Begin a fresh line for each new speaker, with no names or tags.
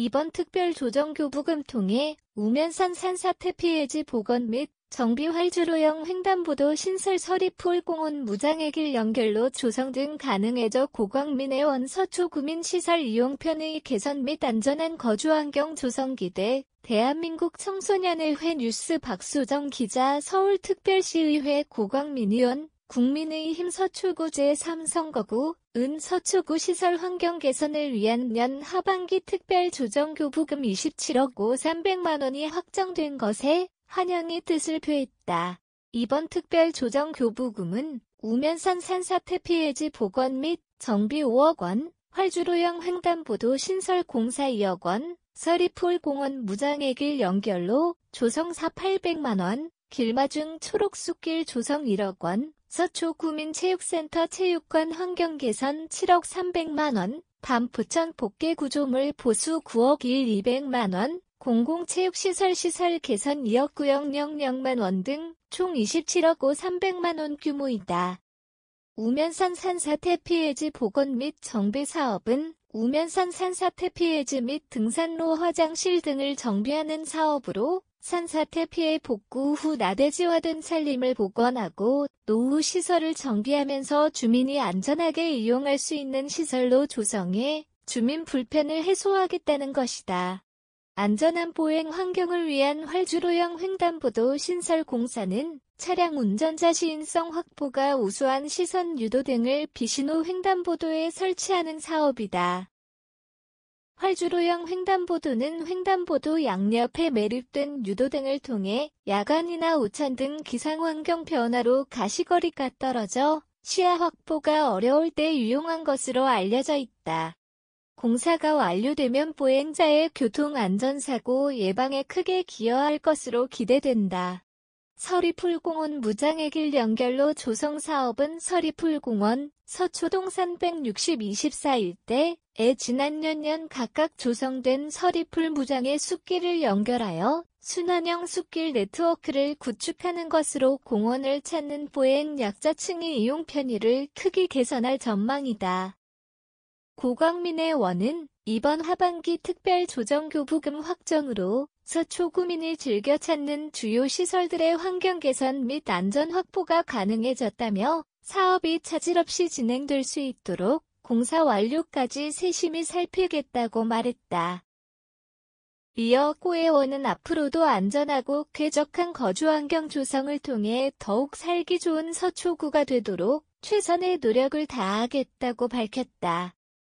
이번 특별조정교부금 통해 우면산 산사태 피해지 복원 및 정비 활주로형 횡단보도 신설 서리 풀공원 무장해길 연결로 조성 등 가능해져 고광민의원 서초 구민시설 이용 편의 개선 및 안전한 거주환경 조성 기대 대한민국 청소년의회 뉴스 박수정 기자 서울특별시의회 고광민 의원 국민의힘 서초구 제3선거구 은 서초구 시설 환경 개선을 위한 년 하반기 특별조정교부금 27억 5 300만 원이 확정된 것에 환영의 뜻을 표했다. 이번 특별조정교부금은 우면산 산사태 피해지 복원 및 정비 5억 원, 활주로형 횡단보도 신설 공사 2억 원, 서리풀 공원 무장애길 연결로 조성사 800만 원, 길마중 초록숲길 조성 1억 원, 서초구민체육센터 체육관 환경개선 7억 3 0 0만원 반포천 복개구조물 보수 9억 1 2 0 0만원 공공체육시설 시설 개선 2억 900만원 등 총 27억 5 3 0만원 규모이다. 우면산 산사태 피해지 복원 및 정비 사업은 우면산 산사태 피해지 및 등산로 화장실 등을 정비하는 사업으로 산사태 피해 복구 후 나대지화된 산림을 복원하고 노후 시설을 정비하면서 주민이 안전하게 이용할 수 있는 시설로 조성해 주민 불편을 해소하겠다는 것이다. 안전한 보행 환경을 위한 활주로형 횡단보도 신설 공사는 차량 운전자 시인성 확보가 우수한 시선 유도 등을 비신호 횡단보도에 설치하는 사업이다. 활주로형 횡단보도는 횡단보도 양옆에 매립된 유도등을 통해 야간이나 오찬 등 기상환경 변화로 가시거리가 떨어져 시야 확보가 어려울 때 유용한 것으로 알려져 있다. 공사가 완료되면 보행자의 교통안전사고 예방에 크게 기여할 것으로 기대된다. 서리풀공원 무장해길 연결로 조성사업은 서리풀공원, 서초동산 1 6 2 1 4 일대, 에 지난 년년 각각 조성된 서리풀 무장의 숲길을 연결하여 순환형 숲길 네트워크를 구축하는 것으로 공원을 찾는 보행 약자층의 이용 편의를 크게 개선할 전망이다. 고광민의 원은 이번 하반기 특별 조정교부금 확정으로 서초구민이 즐겨 찾는 주요 시설들의 환경 개선 및 안전 확보가 가능해졌다며 사업이 차질 없이 진행될 수 있도록 공사 완료까지 세심히 살피겠다고 말했다. 이어 꼬에원은 앞으로도 안전하고 쾌적한 거주환경 조성을 통해 더욱 살기 좋은 서초구가 되도록 최선의 노력을 다하겠다고 밝혔다.